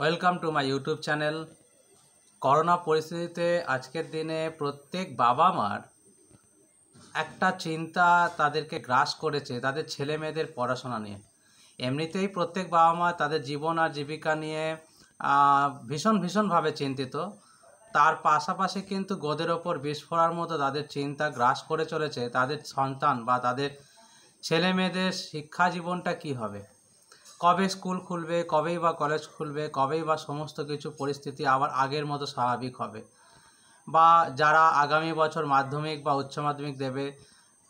welcome to my YouTube channel corona পরিস্থিতিতে আজকের দিনে প্রত্যেক বাবা মার একটা চিন্তা তাদেরকে গ্রাস করেছে তাদের ছেলে মেয়েদের পড়াশোনা নিয়ে এমনিতেই প্রত্যেক বাবা মা তাদের জীবন আর জীবিকা নিয়ে ভীষণ ভীষণভাবে চিন্তিত তার পাশাপাশি কিন্তু গোদের ওপর বিস্ফোরার মতো তাদের চিন্তা গ্রাস করে চলেছে তাদের সন্তান বা তাদের ছেলে মেয়েদের শিক্ষা জীবনটা কি হবে কবে স্কুল খুলবে কবেই বা কলেজ খুলবে কবেই বা সমস্ত কিছু পরিস্থিতি আবার আগের মতো স্বাভাবিক হবে বা যারা আগামী বছর মাধ্যমিক বা উচ্চ মাধ্যমিক দেবে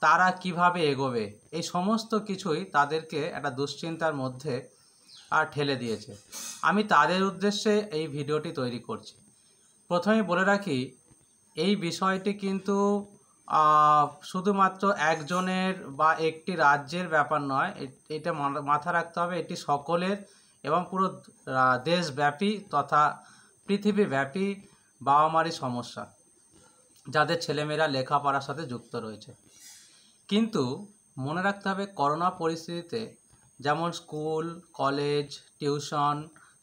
তারা কিভাবে এগোবে এই সমস্ত কিছুই তাদেরকে একটা দুশ্চিন্তার মধ্যে আর ঠেলে দিয়েছে আমি তাদের উদ্দেশ্যে এই ভিডিওটি তৈরি করছি প্রথমে বলে রাখি এই বিষয়টি কিন্তু শুধুমাত্র একজনের বা একটি রাজ্যের ব্যাপার নয় এটা মাথা রাখতে হবে এটি সকলের এবং পুরো দেশব্যাপী তথা পৃথিবীব্যাপী বাবা মারই সমস্যা যাদের ছেলেমেয়েরা লেখাপড়ার সাথে যুক্ত রয়েছে কিন্তু মনে রাখতে হবে করোনা পরিস্থিতিতে যেমন স্কুল কলেজ টিউশন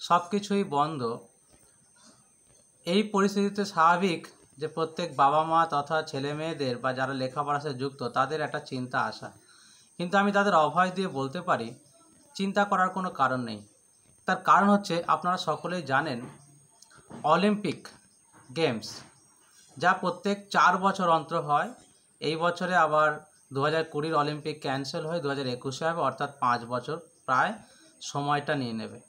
সব কিছুই বন্ধ এই পরিস্থিতিতে স্বাভাবিক যে প্রত্যেক বাবা মা তথা ছেলে মেয়েদের বা যারা লেখাপড়ার সাথে যুক্ত তাদের একটা চিন্তা আসা কিন্তু আমি তাদের অভয় দিয়ে বলতে পারি চিন্তা করার কোনো কারণ নেই তার কারণ হচ্ছে আপনারা সকলেই জানেন অলিম্পিক গেমস যা প্রত্যেক চার বছর অন্তর হয় এই বছরে আবার দু হাজার কুড়ির অলিম্পিক ক্যান্সেল হয়ে দু হাজার একুশে হবে অর্থাৎ পাঁচ বছর প্রায় সময়টা নিয়ে নেবে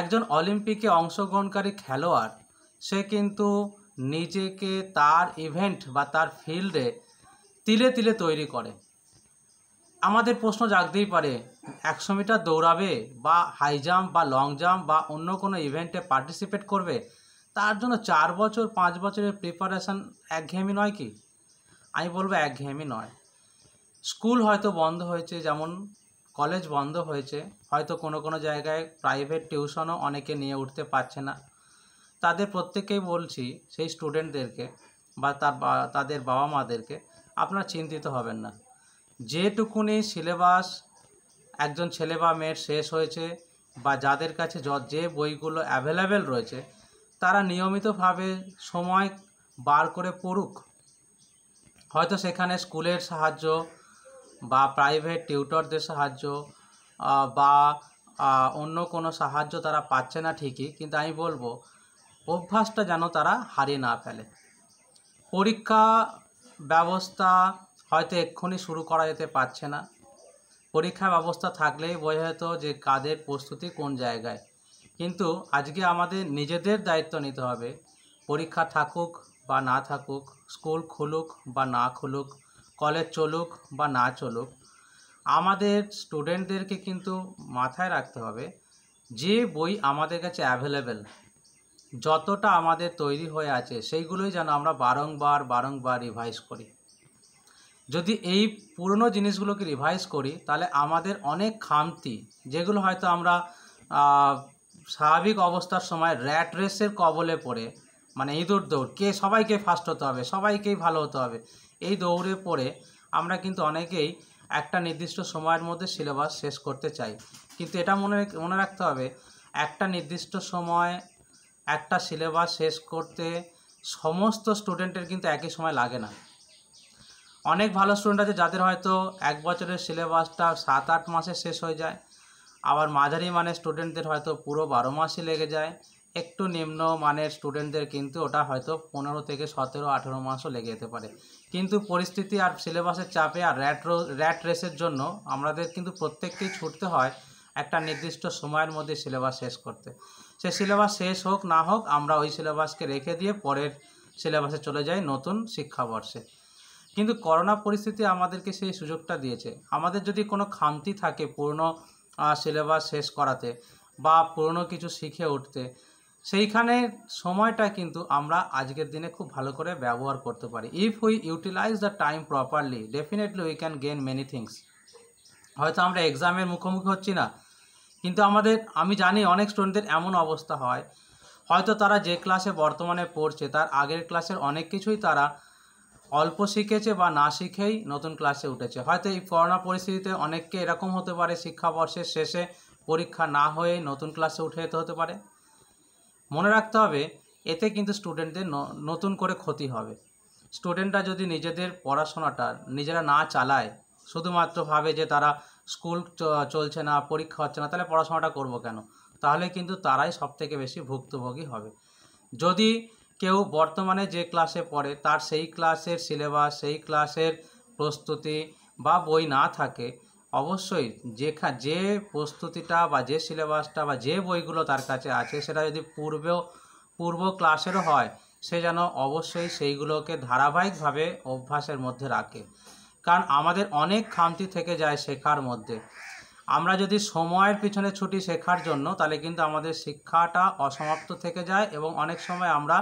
একজন অলিম্পিকে অংশগ্রহণকারী খেলোয়াড় সে কিন্তু নিজেকে তার ইভেন্ট বা তার ফিল্ডে তিলে তিলে তৈরি করে আমাদের প্রশ্ন জাগতেই পারে একশো মিটার দৌড়াবে বা হাই জাম্প বা লং জাম্প বা অন্য কোনো ইভেন্টে পার্টিসিপেট করবে তার জন্য চার বছর পাঁচ বছরের প্রিপারেশান একঘেয়েমি নয় কি আমি বলবো একঘেয়েমি নয় স্কুল হয়তো বন্ধ হয়েছে যেমন কলেজ বন্ধ হয়েছে হয়তো কোনো কোনো জায়গায় প্রাইভেট টিউশনও অনেকে নিয়ে উঠতে পারছে না তাদের প্রত্যেককেই বলছি সেই স্টুডেন্টদেরকে বা তার তাদের বাবা মাদেরকে আপনারা চিন্তিত হবেন না যেটুকুনি সিলেবাস একজন ছেলে বা মেয়ের শেষ হয়েছে বা যাদের কাছে যে বইগুলো অ্যাভেলেবেল রয়েছে তারা নিয়মিতভাবে সময় বার করে পড়ুক হয়তো সেখানে স্কুলের সাহায্য বা প্রাইভেট টিউটরদের সাহায্য বা অন্য কোনো সাহায্য তারা পাচ্ছে না ঠিকই কিন্তু আমি বলবো অভ্যাসটা যেন তারা হারিয়ে না ফেলে পরীক্ষা ব্যবস্থা হয়তো এক্ষুনি শুরু করা যেতে পারছে না পরীক্ষা ব্যবস্থা থাকলেই বোঝা যেত যে কাদের প্রস্তুতি কোন জায়গায় কিন্তু আজকে আমাদের নিজেদের দায়িত্ব নিতে হবে পরীক্ষা থাকুক বা না থাকুক স্কুল খুলুক বা না খুলুক কলেজ চলুক বা না চলুক আমাদের স্টুডেন্টদেরকে কিন্তু মাথায় রাখতে হবে যে বই আমাদের কাছে অ্যাভেলেবেল যতটা আমাদের তৈরি হয়ে আছে সেইগুলোই যেন আমরা বারংবার বারংবার রিভাইজ করি যদি এই পুরনো জিনিসগুলোকে রিভাইজ করি তাহলে আমাদের অনেক খামতি যেগুলো হয়তো আমরা স্বাভাবিক অবস্থার সময় র্যাট রেসের কবলে পড়ে মানে ইঁদুর দৌড় কে সবাইকে ফার্স্ট হতে হবে সবাইকেই ভালো হতে হবে এই দৌড়ে পড়ে আমরা কিন্তু অনেকেই একটা নির্দিষ্ট সময়ের মধ্যে সিলেবাস শেষ করতে চাই কিন্তু এটা মনে মনে রাখতে হবে একটা নির্দিষ্ট সময় একটা সিলেবাস শেষ করতে সমস্ত স্টুডেন্টের কিন্তু একই সময় লাগে না অনেক ভালো স্টুডেন্ট আছে যাদের হয়তো এক বছরের সিলেবাসটা সাত আট মাসে শেষ হয়ে যায় আবার মাঝারি মানের স্টুডেন্টদের হয়তো পুরো বারো মাসই লেগে যায় একটু নিম্ন মানের স্টুডেন্টদের কিন্তু ওটা হয়তো পনেরো থেকে সতেরো আঠেরো মাসও লেগে যেতে পারে কিন্তু পরিস্থিতি আর সিলেবাসের চাপে আর র্যাট র্যাট রেসের জন্য আমাদের কিন্তু প্রত্যেককেই ছুটতে হয় একটা নির্দিষ্ট সময়ের মধ্যে সিলেবাস শেষ করতে সে সিলেবাস শেষ হোক না হোক আমরা ওই সিলেবাসকে রেখে দিয়ে পরের সিলেবাসে চলে যাই নতুন শিক্ষাবর্ষে কিন্তু করোনা পরিস্থিতি আমাদেরকে সেই সুযোগটা দিয়েছে আমাদের যদি কোনো খামতি থাকে পুরনো সিলেবাস শেষ করাতে বা পুরনো কিছু শিখে উঠতে সেইখানে সময়টা কিন্তু আমরা আজকের দিনে খুব ভালো করে ব্যবহার করতে পারি if we utilise the time properly definitely we can gain many things হয়তো আমরা এক্সামের মুখোমুখি হচ্ছি না কিন্তু আমাদের আমি জানি অনেক স্টুডেন্টদের এমন অবস্থা হয় হয়তো তারা যে ক্লাসে বর্তমানে পড়ছে তার আগের ক্লাসের অনেক কিছুই তারা অল্প শিখেছে বা না শিখেই নতুন ক্লাসে উঠেছে হয়তো এই করোনা পরিস্থিতিতে অনেককে এরকম হতে পারে শিক্ষাবর্ষের শেষে পরীক্ষা না হয়ে নতুন ক্লাসে উঠে যেতে হতে পারে মনে রাখতে হবে এতে কিন্তু স্টুডেন্টদের নতুন করে ক্ষতি হবে স্টুডেন্টরা যদি নিজেদের পড়াশোনাটা নিজেরা না চালায় শুধুমাত্র ভাবে যে তারা স্কুল চলছে না পরীক্ষা হচ্ছে না তাহলে পড়াশোনাটা করব কেন তাহলে কিন্তু তারাই সব থেকে বেশি ভুক্তভোগী হবে যদি কেউ বর্তমানে যে ক্লাসে পড়ে তার সেই ক্লাসের সিলেবাস সেই ক্লাসের প্রস্তুতি বা বই না থাকে অবশ্যই যেখা যে প্রস্তুতিটা বা যে সিলেবাসটা বা যে বইগুলো তার কাছে আছে সেটা যদি পূর্বেও পূর্ব ক্লাসেরও হয় সে যেন অবশ্যই সেইগুলোকে ধারাবাহিকভাবে অভ্যাসের মধ্যে রাখে কারণ আমাদের অনেক খামতি থেকে যায় শেখার মধ্যে আমরা যদি সময়ের পিছনে ছুটি শেখার জন্য তাহলে কিন্তু আমাদের শিক্ষাটা অসমাপ্ত থেকে যায় এবং অনেক সময় আমরা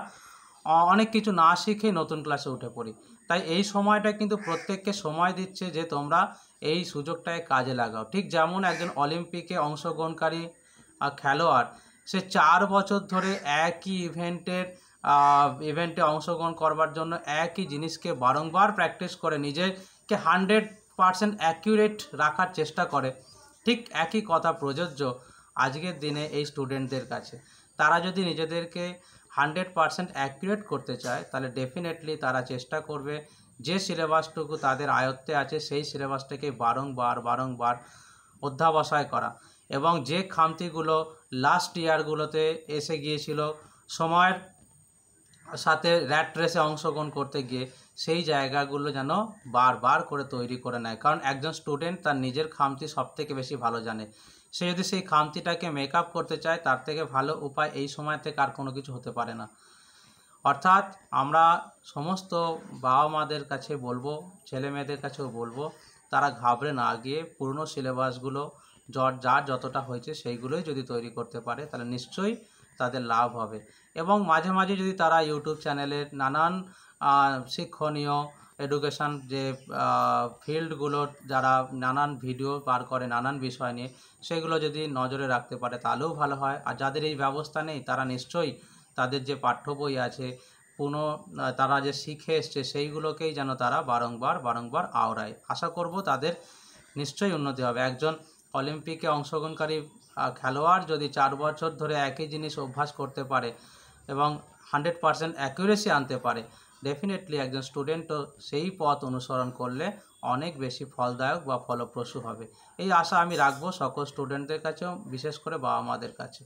অনেক কিছু না শিখে নতুন ক্লাসে উঠে পড়ি তাই এই সময়টা কিন্তু প্রত্যেককে সময় দিচ্ছে যে তোমরা এই সুযোগটায় কাজে লাগাও ঠিক যেমন একজন অলিম্পিকে অংশগ্রহণকারী খেলোয়াড় সে চার বছর ধরে একই ইভেন্টের ইভেন্টে অংশগ্রহণ করবার জন্য একই জিনিসকে বারংবার প্র্যাকটিস করে নিজের কে হান্ড্রেড পারসেন্ট অ্যাকিউরেট রাখার চেষ্টা করে ঠিক একই কথা প্রযোজ্য আজকের দিনে এই স্টুডেন্টদের কাছে তারা যদি নিজেদেরকে হান্ড্রেড পারসেন্ট অ্যাকিউরেট করতে চায় তাহলে ডেফিনেটলি তারা চেষ্টা করবে যে সিলেবাসটুকু তাদের আয়ত্তে আছে সেই সিলেবাসটাকে বারংবার বারংবার অধ্যাবসায় করা এবং যে খামতিগুলো লাস্ট ইয়ারগুলোতে এসে গিয়েছিল সময়ের সাথে র্যাট রেসে অংশগ্রহণ করতে গিয়ে সেই জায়গাগুলো যেন বারবার করে তৈরি করে নেয় কারণ একজন স্টুডেন্ট তার নিজের খামতি সবথেকে বেশি ভালো জানে সে যদি সেই খামতিটাকে মেক করতে চায় তার থেকে ভালো উপায় এই সময় থেকে আর কোনো কিছু হতে পারে না অর্থাৎ আমরা সমস্ত বাবা মাদের কাছে বলবো ছেলে মেয়েদের কাছেও বলবো তারা ঘাবড়ে না গিয়ে পুরনো সিলেবাসগুলো যার যার যতটা হয়েছে সেইগুলোই যদি তৈরি করতে পারে তাহলে নিশ্চয়ই তাদের লাভ হবে এবং মাঝে মাঝে যদি তারা ইউটিউব চ্যানেলের নানান শিক্ষণীয় এডুকেশান যে ফিল্ডগুলো যারা নানান ভিডিও পার করে নানান বিষয় নিয়ে সেগুলো যদি নজরে রাখতে পারে তাহলেও ভালো হয় আর যাদের এই ব্যবস্থা নেই তারা নিশ্চয়ই তাদের যে পাঠ্য বই আছে কোনো তারা যে শিখে এসছে সেইগুলোকেই যেন তারা বারংবার বারংবার আওড়ায় আশা করব তাদের নিশ্চয়ই উন্নতি হবে একজন অলিম্পিকে অংশগ্রহণকারী খেলোয়াড় যদি চার বছর ধরে একই জিনিস অভ্যাস করতে পারে এবং হান্ড্রেড পারসেন্ট অ্যাকুরেসি আনতে পারে ডেফিনেটলি একজন স্টুডেন্টও সেই পথ অনুসরণ করলে অনেক বেশি ফলদায়ক বা ফলপ্রসূ হবে এই আশা আমি রাখবো সকল স্টুডেন্টদের কাছেও বিশেষ করে বাবা মাদের কাছে